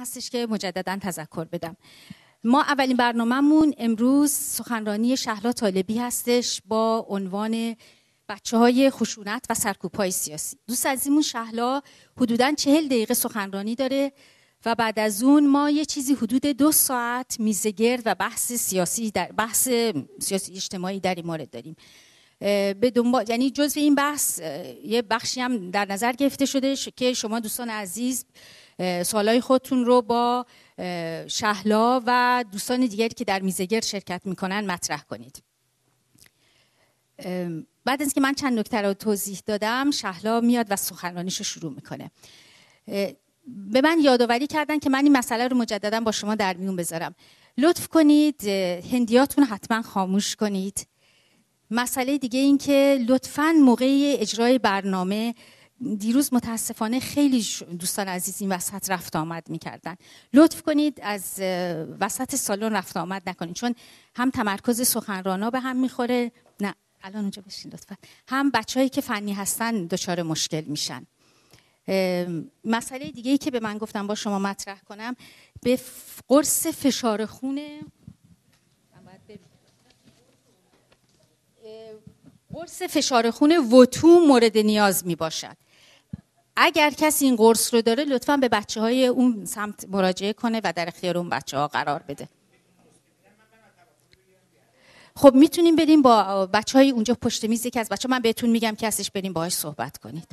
هستش که مجددا تذکر بدم ما اولین برنامهمون امروز سخنرانی شهلا طالبی هستش با عنوان بچه های خشونت و سرکوب های سیاسی دوست عزیزمون شهلا حدودا چهل دقیقه سخنرانی داره و بعد از اون ما یه چیزی حدود دو ساعت میزگرد و بحث سیاسی در بحث سیاسی اجتماعی در این مورد داریم به دنبال یعنی جزء این بحث یه بخشی هم در نظر گرفته شده که شما دوستان عزیز سوالای خودتون رو با شهلا و دوستان دیگری که در میزگر شرکت میکنن مطرح کنید بعد از که من چند نکته رو توضیح دادم شهلا میاد و سخنرانیش رو شروع میکنه به من یادآوری کردن که من این مسئله رو مجددا با شما در میون بذارم لطف کنید هندیاتون حتما خاموش کنید مسئله دیگه این که لطفا موقع اجرای برنامه دیروز متاسفانه خیلی دوستان عزیز این وسط رفت آمد میکردن لطف کنید از وسط سالن رفت آمد نکنید چون هم تمرکز سخنرانا به هم میخوره نه الان اونجا بشین لطفا هم بچههایی که فنی هستن دچار مشکل میشن مسئله دیگه ای که به من گفتم با شما مطرح کنم به قرص فشار خون قرص فشار خون وتو مورد نیاز می باشد اگر کسی این قرص رو داره لطفا به بچه های اون سمت مراجعه کنه و در اختیار اون بچه ها قرار بده خب میتونیم بریم با بچه های اونجا پشت میز که از بچه من بهتون میگم که کسش بریم باهاش صحبت کنید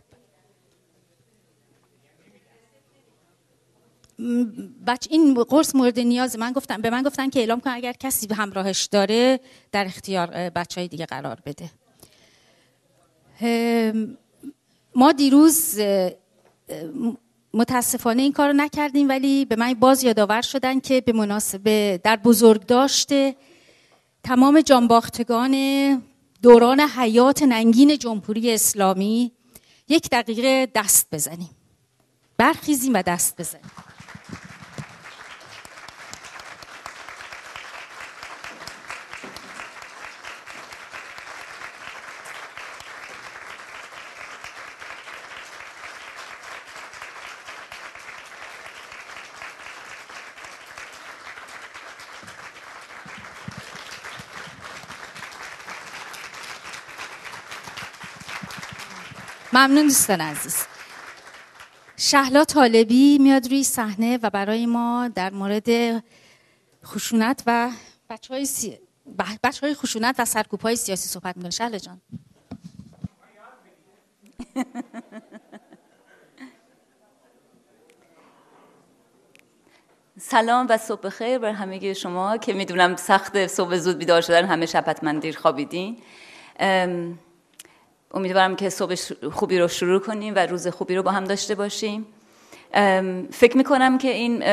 بچه این قرص مورد نیاز من گفتم به من گفتن که اعلام کن اگر کسی همراهش داره در اختیار بچه های دیگه قرار بده ما دیروز متاسفانه این کار نکردیم ولی به من باز یادآور شدن که به مناسبه در بزرگ داشته تمام جانباختگان دوران حیات ننگین جمهوری اسلامی یک دقیقه دست بزنیم برخیزیم و دست بزنیم ممنون دوستان عزیز شهلا طالبی میاد روی صحنه و برای ما در مورد خشونت و بچه های, خشونت و سرکوب های سیاسی صحبت میکنه شهلا جان سلام و صبح خیر بر همه شما که میدونم سخت صبح زود بیدار شدن همه شبت من دیر خوابیدین امیدوارم که صبح خوبی رو شروع کنیم و روز خوبی رو با هم داشته باشیم فکر میکنم که این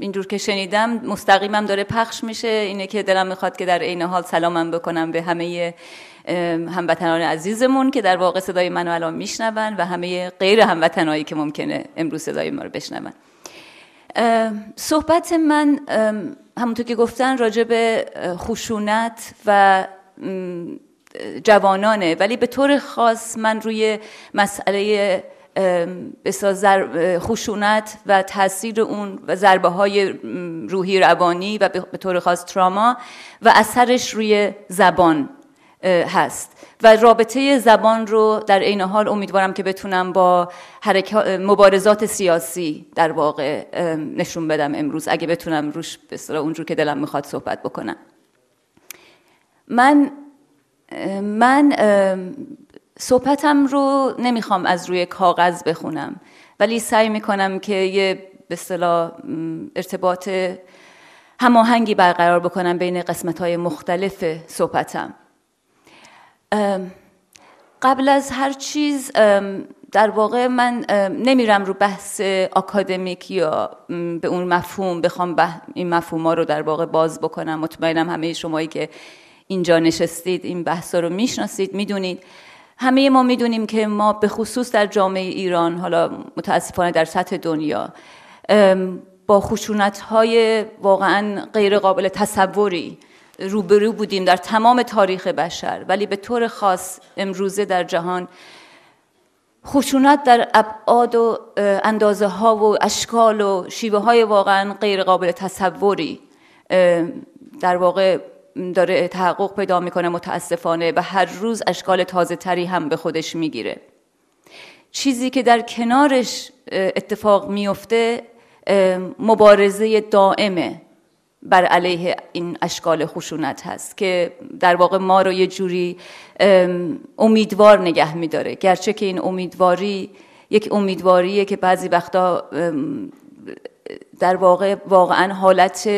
اینجور که شنیدم مستقیمم داره پخش میشه اینه که دلم میخواد که در عین حال سلامم بکنم به همه هموطنان عزیزمون که در واقع صدای منو الان میشنون و همه غیر هموطنایی که ممکنه امروز صدای ما رو بشنون صحبت من همونطور که گفتن راجع به خشونت و جوانانه ولی به طور خاص من روی مسئله خشونت و تاثیر اون و ضربه های روحی روانی و به طور خاص تراما و اثرش روی زبان هست و رابطه زبان رو در عین حال امیدوارم که بتونم با مبارزات سیاسی در واقع نشون بدم امروز اگه بتونم روش به اونجور که دلم میخواد صحبت بکنم من من صحبتم رو نمیخوام از روی کاغذ بخونم ولی سعی میکنم که یه به اصطلاح ارتباط هماهنگی برقرار بکنم بین قسمت های مختلف صحبتم قبل از هر چیز در واقع من نمیرم رو بحث اکادمیک یا به اون مفهوم بخوام این مفهوم ها رو در واقع باز بکنم مطمئنم همه شمایی که اینجا نشستید این بحثا رو میشناسید میدونید همه ما میدونیم که ما به خصوص در جامعه ایران حالا متاسفانه در سطح دنیا با خشونت های واقعا غیر قابل تصوری روبرو بودیم در تمام تاریخ بشر ولی به طور خاص امروزه در جهان خشونت در ابعاد و اندازه ها و اشکال و شیوه های واقعا غیر قابل تصوری در واقع داره تحقق پیدا میکنه متاسفانه و هر روز اشکال تازه تری هم به خودش میگیره چیزی که در کنارش اتفاق میفته مبارزه دائمه بر علیه این اشکال خشونت هست که در واقع ما رو یه جوری امیدوار نگه میداره گرچه که این امیدواری یک امیدواریه که بعضی وقتا در واقع واقعا حالت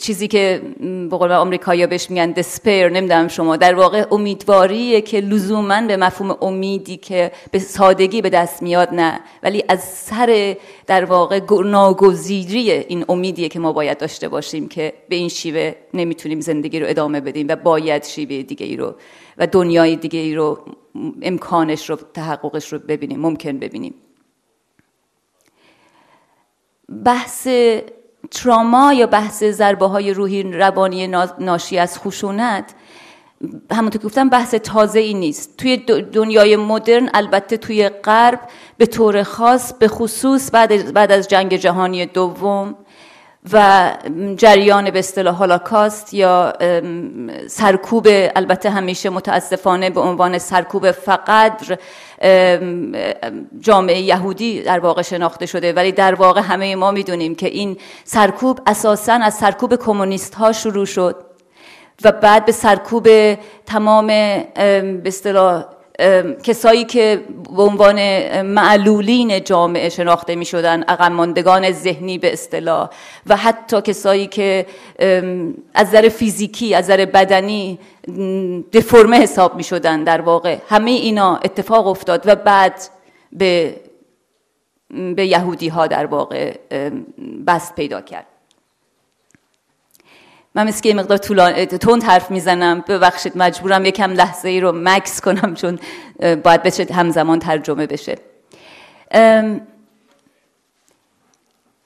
چیزی که به قول آمریکایی‌ها بهش میگن دسپیر نمیدونم شما در واقع امیدواریه که لزوما به مفهوم امیدی که به سادگی به دست میاد نه ولی از سر در واقع ناگزیری این امیدیه که ما باید داشته باشیم که به این شیوه نمیتونیم زندگی رو ادامه بدیم و باید شیوه دیگه ای رو و دنیای دیگه ای رو امکانش رو تحققش رو ببینیم ممکن ببینیم بحث تراما یا بحث ضربه های روحی روانی ناشی از خشونت همونطور که گفتم بحث تازه ای نیست توی دنیای مدرن البته توی غرب به طور خاص به خصوص بعد, بعد از جنگ جهانی دوم و جریان به اصطلاح هولوکاست یا سرکوب البته همیشه متاسفانه به عنوان سرکوب فقط جامعه یهودی در واقع شناخته شده ولی در واقع همه ما میدونیم که این سرکوب اساسا از سرکوب کمونیست ها شروع شد و بعد به سرکوب تمام به کسایی که به عنوان معلولین جامعه شناخته می شدن ذهنی به اصطلاح و حتی کسایی که از نظر فیزیکی از نظر بدنی دفرمه حساب می شدن در واقع همه اینا اتفاق افتاد و بعد به به یهودی ها در واقع بست پیدا کرد من مثل که مقدار تند حرف میزنم ببخشید مجبورم یکم لحظه ای رو مکس کنم چون باید بشه همزمان ترجمه بشه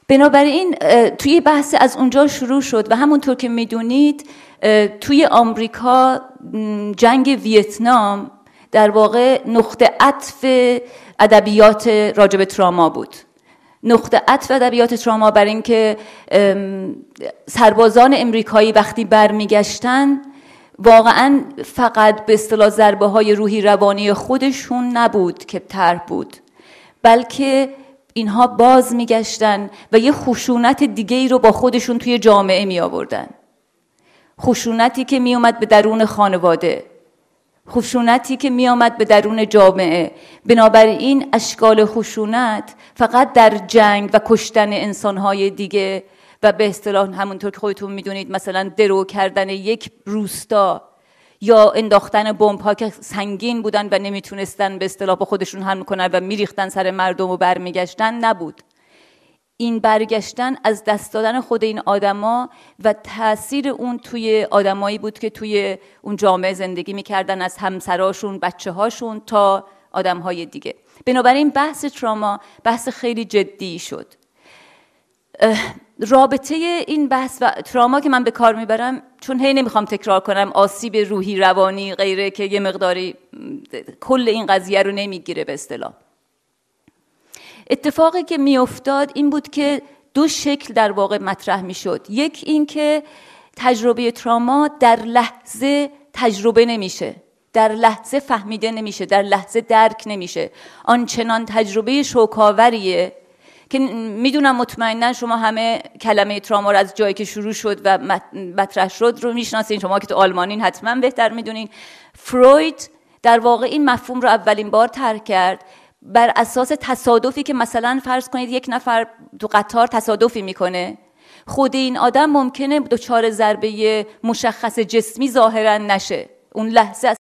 بنابراین توی بحث از اونجا شروع شد و همونطور که میدونید توی آمریکا جنگ ویتنام در واقع نقطه عطف ادبیات راجب تراما بود نقطه عطف ادبیات تراما بر اینکه سربازان امریکایی وقتی برمیگشتن واقعا فقط به اصطلاح ضربه های روحی روانی خودشون نبود که طرح بود بلکه اینها باز میگشتن و یه خشونت دیگه ای رو با خودشون توی جامعه می آوردن خشونتی که می اومد به درون خانواده خشونتی که آمد به درون جامعه بنابراین اشکال خشونت فقط در جنگ و کشتن انسانهای دیگه و به اصطلاح همونطور که خودتون میدونید مثلا درو کردن یک روستا یا انداختن بمب ها که سنگین بودن و نمیتونستن به اصطلاح با خودشون هم کنن و میریختن سر مردم و برمیگشتن نبود این برگشتن از دست دادن خود این آدما و تاثیر اون توی آدمایی بود که توی اون جامعه زندگی میکردن از همسراشون بچه هاشون تا آدم های دیگه بنابراین بحث تراما بحث خیلی جدی شد رابطه این بحث و تراما که من به کار میبرم چون هی نمیخوام تکرار کنم آسیب روحی روانی غیره که یه مقداری کل این قضیه رو نمیگیره به اصطلاح اتفاقی که میافتاد این بود که دو شکل در واقع مطرح میشد یک اینکه تجربه تراما در لحظه تجربه نمیشه در لحظه فهمیده نمیشه در لحظه درک نمیشه آنچنان تجربه شوکاوریه که میدونم مطمئنا شما همه کلمه تراما رو از جایی که شروع شد و مطرح شد رو میشناسین شما که تو آلمانین حتما بهتر میدونین فروید در واقع این مفهوم رو اولین بار ترک کرد بر اساس تصادفی که مثلا فرض کنید یک نفر تو قطار تصادفی میکنه خود این آدم ممکنه دچار ضربه مشخص جسمی ظاهرا نشه اون لحظه